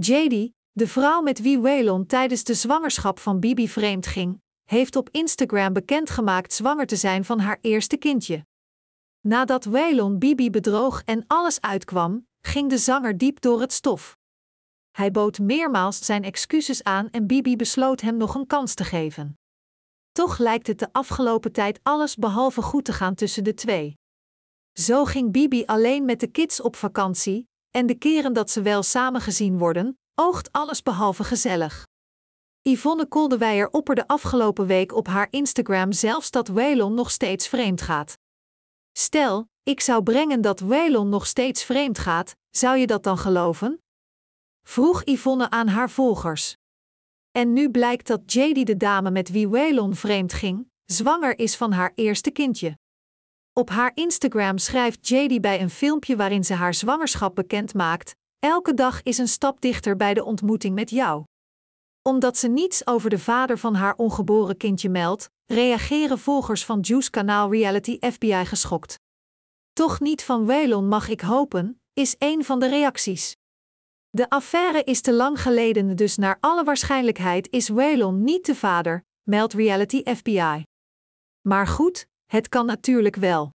JD, de vrouw met wie Waylon tijdens de zwangerschap van Bibi vreemd ging, heeft op Instagram bekendgemaakt zwanger te zijn van haar eerste kindje. Nadat Waylon Bibi bedroog en alles uitkwam, ging de zanger diep door het stof. Hij bood meermaals zijn excuses aan en Bibi besloot hem nog een kans te geven. Toch lijkt het de afgelopen tijd alles behalve goed te gaan tussen de twee. Zo ging Bibi alleen met de kids op vakantie, en de keren dat ze wel samen gezien worden, oogt alles behalve gezellig. Yvonne Koldewijer opperde afgelopen week op haar Instagram zelfs dat Waylon nog steeds vreemd gaat. Stel, ik zou brengen dat Waylon nog steeds vreemd gaat, zou je dat dan geloven? Vroeg Yvonne aan haar volgers. En nu blijkt dat Jady de dame met wie Waylon vreemd ging, zwanger is van haar eerste kindje. Op haar Instagram schrijft JD bij een filmpje waarin ze haar zwangerschap bekend maakt: Elke dag is een stap dichter bij de ontmoeting met jou. Omdat ze niets over de vader van haar ongeboren kindje meldt, reageren volgers van Juice kanaal Reality FBI geschokt. Toch niet van Waylon mag ik hopen, is een van de reacties. De affaire is te lang geleden, dus naar alle waarschijnlijkheid is Waylon niet de vader, meldt Reality FBI. Maar goed, het kan natuurlijk wel.